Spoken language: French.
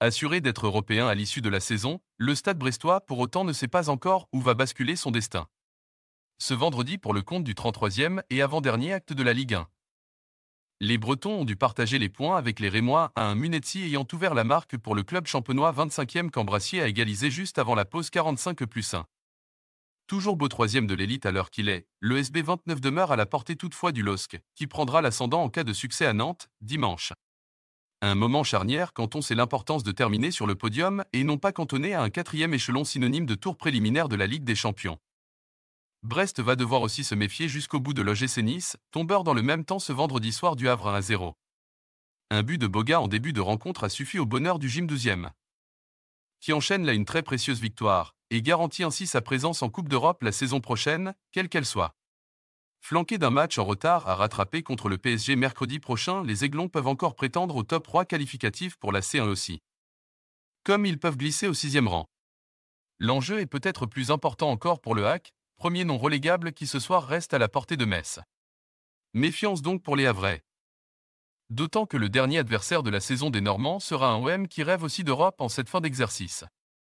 Assuré d'être européen à l'issue de la saison, le stade brestois pour autant ne sait pas encore où va basculer son destin. Ce vendredi pour le compte du 33e et avant-dernier acte de la Ligue 1. Les Bretons ont dû partager les points avec les Rémois à un Munetzi ayant ouvert la marque pour le club champenois 25e qu'Ambrassier a égalisé juste avant la pause 45 plus 1. Toujours beau troisième de l'élite à l'heure qu'il est, le SB29 demeure à la portée toutefois du LOSC, qui prendra l'ascendant en cas de succès à Nantes, dimanche. Un moment charnière quand on sait l'importance de terminer sur le podium et non pas cantonner à un quatrième échelon synonyme de tour préliminaire de la Ligue des Champions. Brest va devoir aussi se méfier jusqu'au bout de l'OGC Nice, tombeur dans le même temps ce vendredi soir du Havre 1 à 0. Un but de Boga en début de rencontre a suffi au bonheur du gym 12e, qui enchaîne là une très précieuse victoire, et garantit ainsi sa présence en Coupe d'Europe la saison prochaine, quelle qu'elle soit. Flanqués d'un match en retard à rattraper contre le PSG mercredi prochain, les Aiglons peuvent encore prétendre au top 3 qualificatif pour la C1 aussi. Comme ils peuvent glisser au sixième rang. L'enjeu est peut-être plus important encore pour le hack, premier non relégable qui ce soir reste à la portée de Metz. Méfiance donc pour les Havrais. D'autant que le dernier adversaire de la saison des Normands sera un OM qui rêve aussi d'Europe en cette fin d'exercice.